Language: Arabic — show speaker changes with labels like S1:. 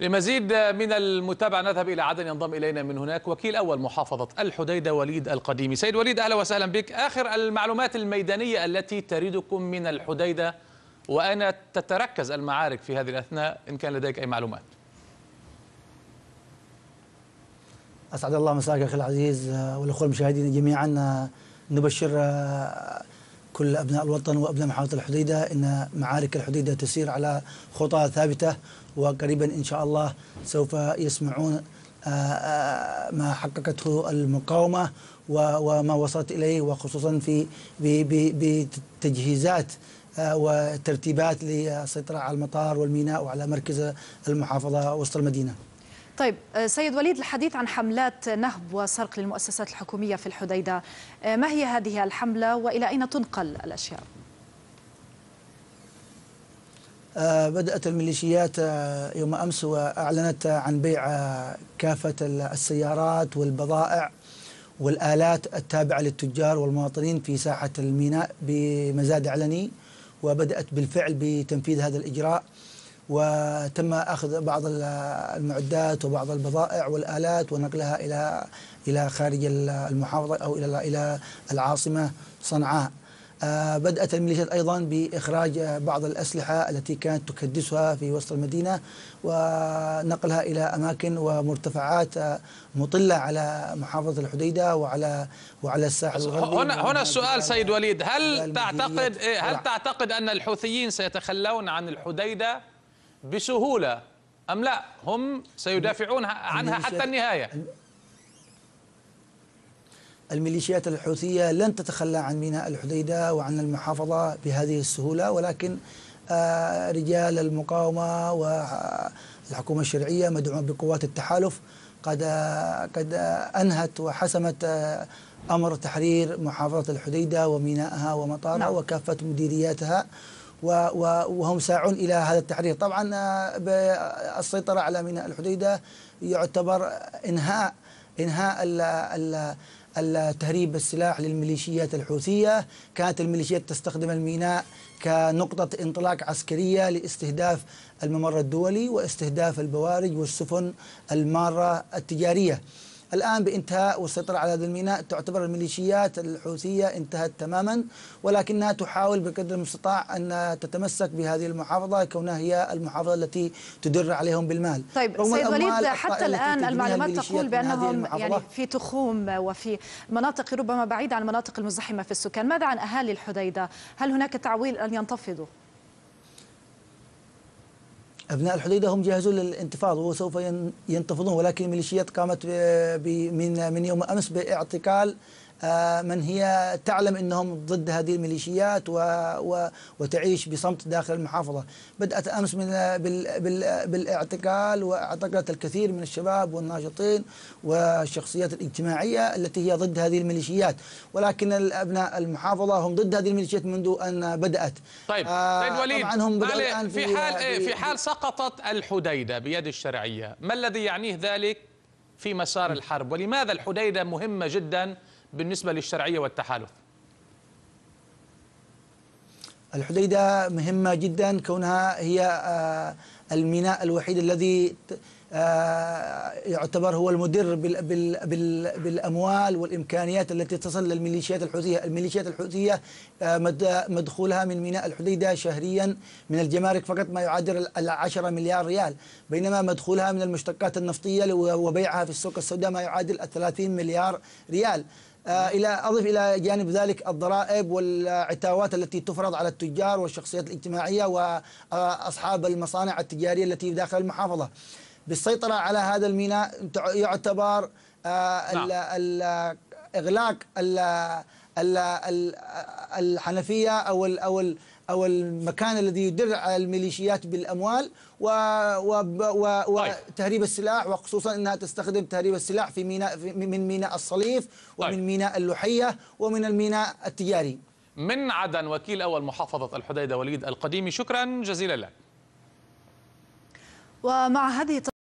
S1: لمزيد من المتابعة نذهب إلى عدن ينضم إلينا من هناك وكيل أول محافظة الحديدة وليد القديمي سيد وليد أهلا وسهلا بك آخر المعلومات الميدانية التي تريدكم من الحديدة وأين تتركز المعارك في هذه الأثناء إن كان لديك أي معلومات
S2: أسعد الله مساك أخي العزيز والأخوة المشاهدين جميعا نبشر كل أبناء الوطن وأبناء محافظة الحديدة إن معارك الحديدة تسير على خطى ثابتة وقريبا إن شاء الله سوف يسمعون آه، آه، ما حققته المقاومة وما وصلت إليه وخصوصا في بتجهيزات آه، وترتيبات للسيطرة على المطار والميناء وعلى مركز المحافظة وسط المدينة طيب آه، سيد وليد الحديث عن حملات نهب وسرق للمؤسسات الحكومية في الحديدة آه، ما هي هذه الحملة وإلى أين تنقل الأشياء؟ آه، بدأت الميليشيات يوم أمس وأعلنت عن بيع كافة السيارات والبضائع والآلات التابعة للتجار والمواطنين في ساحة الميناء بمزاد علني وبدأت بالفعل بتنفيذ هذا الإجراء وتم اخذ بعض المعدات وبعض البضائع والالات ونقلها الى الى خارج المحافظه او الى الى العاصمه صنعاء. آه، بدات الميليشيات ايضا باخراج بعض الاسلحه التي كانت تكدسها في وسط المدينه ونقلها الى اماكن ومرتفعات آه، مطله على محافظه الحديده وعلى وعلى الساحل الغربي هنا هنا السؤال سيد
S1: وليد هل تعتقد إيه، هل تعتقد ان الحوثيين سيتخلون عن الحديده بسهولة أم لا هم سيدافعون عنها حتى النهاية
S2: الميليشيات الحوثية لن تتخلى عن ميناء الحديدة وعن المحافظة بهذه السهولة ولكن آه، رجال المقاومة والحكومة الشرعية مدعومه بقوات التحالف قد قد أنهت وحسمت آه، أمر تحرير محافظة الحديدة ومينائها ومطارها نعم. وكافة مديرياتها وهم ساعون إلى هذا التحرير طبعا آه، السيطرة على ميناء الحديدة يعتبر إنهاء إنهاء ال ال تهريب السلاح للميليشيات الحوثية كانت الميليشيات تستخدم الميناء كنقطة انطلاق عسكرية لاستهداف الممر الدولي واستهداف البوارج والسفن المارة التجارية الآن بإنتهاء والسيطرة على هذا الميناء تعتبر الميليشيات الحوثية انتهت تماما ولكنها تحاول بقدر المستطاع أن تتمسك بهذه المحافظة كونها هي المحافظة التي تدر عليهم بالمال طيب سيد وليد حتى الآن المعلومات تقول بأنهم يعني في تخوم وفي مناطق ربما بعيدة عن المناطق المزدحمة في السكان ماذا عن أهالي الحديدة؟ هل هناك تعويل أن ينتفضوا؟ أبناء الحديدة هم جاهزون للانتفاض وسوف ينتفضون ولكن الميليشيات قامت من من يوم أمس باعتقال آه، من هي تعلم أنهم ضد هذه الميليشيات و و وتعيش بصمت داخل المحافظة بدأت أمس من بال بال بالاعتقال واعتقلت الكثير من الشباب والناشطين والشخصيات الاجتماعية التي هي ضد هذه الميليشيات ولكن الأبناء المحافظة هم ضد هذه الميليشيات منذ أن بدأت
S1: طيب سيد آه، طيب وليد هم الآن في, في حال إيه، في حال سقطت الحديدة بيد الشرعية ما الذي يعنيه ذلك في مسار الحرب ولماذا الحديدة مهمة جداً بالنسبة للشرعية والتحالف
S2: الحديدة مهمة جدا كونها هي آه، الميناء الوحيد الذي آه، يعتبر هو المدر بالأموال والإمكانيات التي تصل للميليشيات الحوثية الميليشيات الحوثية آه، مدخولها من ميناء الحديدة شهريا من الجمارك فقط ما يعادل العشرة مليار ريال بينما مدخولها من المشتقات النفطية وبيعها في السوق السوداء ما يعادل 30 مليار ريال آه، الى اضف الى جانب ذلك الضرائب والعتاوات التي تفرض على التجار والشخصيات الاجتماعيه واصحاب المصانع التجارية التجارية التي داخل المحافظة بالسيطرة على هذا الميناء يعتبر آه، نعم. إغلاق الحنفية أو أو أو المكان الذي يدر على الميليشيات بالأموال وتهريب طيب. السلاح وخصوصا أنها تستخدم تهريب السلاح في ميناء من ميناء الصليف طيب. ومن ميناء اللحية ومن الميناء التجاري
S1: من عدن وكيل أول محافظة الحديدة وليد القديمي شكرا جزيلا لك
S2: ومع هذه